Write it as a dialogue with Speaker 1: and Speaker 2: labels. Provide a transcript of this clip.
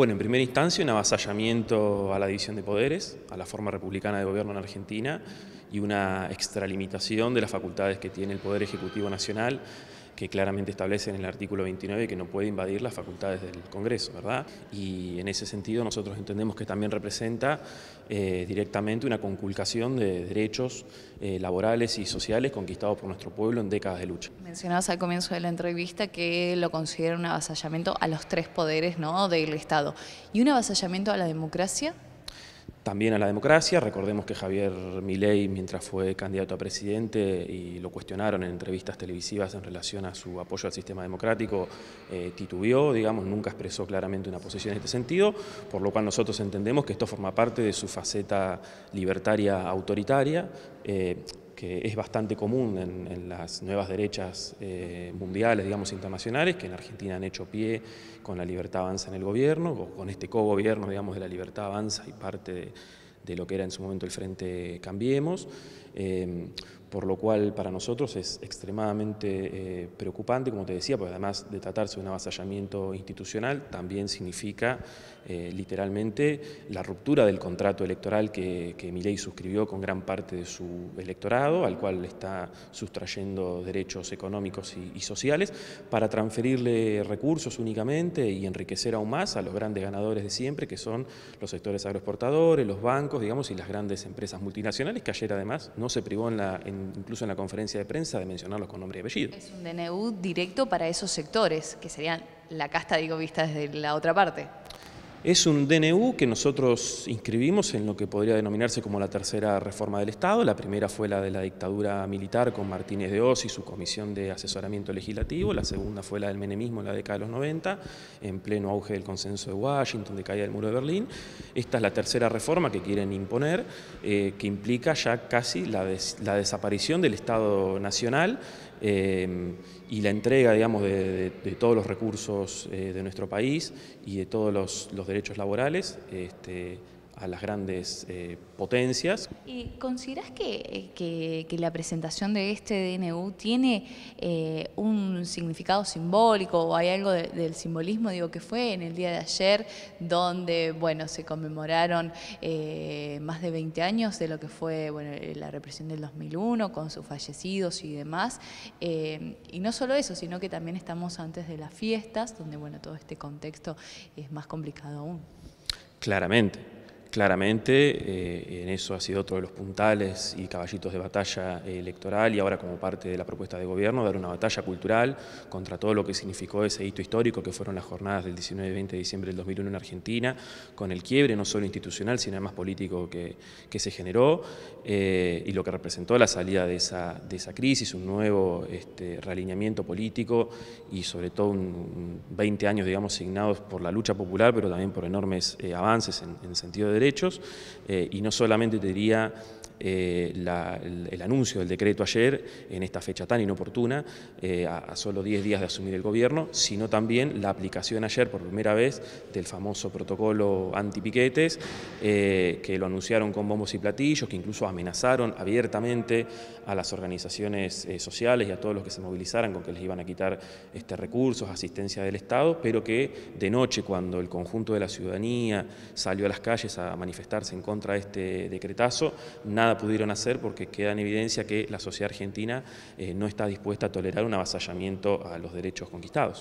Speaker 1: Bueno, en primera instancia, un avasallamiento a la división de poderes, a la forma republicana de gobierno en Argentina y una extralimitación de las facultades que tiene el Poder Ejecutivo Nacional que claramente establece en el artículo 29 que no puede invadir las facultades del Congreso, ¿verdad? Y en ese sentido nosotros entendemos que también representa eh, directamente una conculcación de derechos eh, laborales y sociales conquistados por nuestro pueblo en décadas de lucha.
Speaker 2: Mencionabas al comienzo de la entrevista que lo considera un avasallamiento a los tres poderes ¿no? del Estado. ¿Y un avasallamiento a la democracia?
Speaker 1: también a la democracia. Recordemos que Javier Milei, mientras fue candidato a presidente y lo cuestionaron en entrevistas televisivas en relación a su apoyo al sistema democrático, eh, titubeó, digamos, nunca expresó claramente una posición en este sentido, por lo cual nosotros entendemos que esto forma parte de su faceta libertaria autoritaria. Eh, que es bastante común en, las nuevas derechas eh, mundiales, digamos, internacionales, que en Argentina han hecho pie con la libertad avanza en el gobierno, o con este co-gobierno, digamos, de la libertad avanza y parte de, lo que era en su momento el Frente Cambiemos. Eh, por lo cual para nosotros es extremadamente eh, preocupante, como te decía, porque además de tratarse de un avasallamiento institucional, también significa eh, literalmente la ruptura del contrato electoral que, que suscribió con gran parte de su electorado, al cual le está sustrayendo derechos económicos y, sociales, para transferirle recursos únicamente y enriquecer aún más a los grandes ganadores de siempre, que son los sectores agroexportadores, los bancos, digamos, y las grandes empresas multinacionales, que ayer además no se privó en la incluso en la conferencia de prensa, de mencionarlos con nombre y apellido. Es
Speaker 2: un DNU directo para esos sectores, que serían la casta, digo, vista desde la otra parte
Speaker 1: es un DNU que nosotros inscribimos en lo que podría denominarse como la tercera reforma del Estado. La primera fue la de la dictadura militar con Martínez de Oz y su comisión de asesoramiento legislativo. La segunda fue la del menemismo en la década de los 90, en pleno auge del consenso de Washington, de caída del muro de Berlín. Esta es la tercera reforma que quieren imponer, eh, que implica ya casi la, desaparición del Estado nacional eh, y la entrega, digamos, de, todos los recursos eh, de nuestro país y de todos los, los derechos laborales. Este, a las grandes eh, potencias. ¿Y
Speaker 2: consideras eh, que, que, la presentación de este DNU tiene eh, un significado simbólico o hay algo del simbolismo, digo, que fue en el día de ayer, donde, bueno, se conmemoraron más de 20 años de lo que fue, la represión del 2001 con sus fallecidos y demás? y no solo eso, sino que también estamos antes de las fiestas, donde, bueno, todo este contexto es más complicado aún.
Speaker 1: Claramente, Claramente, eh, en eso ha sido otro de los puntales y caballitos de batalla electoral y ahora como parte de la propuesta de gobierno, dar una batalla cultural contra todo lo que significó ese hito histórico que fueron las jornadas del 19 y 20 de diciembre del 2001 en Argentina, con el quiebre no solo institucional, sino además político que, que se generó eh, y lo que representó la salida de esa, de esa crisis, un nuevo este, realineamiento político y sobre todo un, 20 años, digamos, signados por la lucha popular, pero también por enormes eh, avances en, el sentido de derechos eh, y no solamente te diría eh, el, anuncio del decreto ayer, en esta fecha tan inoportuna, eh, a, solo 10 días de asumir el gobierno, sino también la aplicación ayer por primera vez del famoso protocolo antipiquetes, piquetes eh, que lo anunciaron con bombos y platillos, que incluso amenazaron abiertamente a las organizaciones sociales y a todos los que se movilizaran con que les iban a quitar este, recursos, asistencia del Estado, pero que de noche, cuando el conjunto de la ciudadanía salió a las calles a manifestarse en contra de este decretazo, nada pudieron hacer porque queda en evidencia que la sociedad argentina eh, no está dispuesta a tolerar un avasallamiento a los derechos conquistados.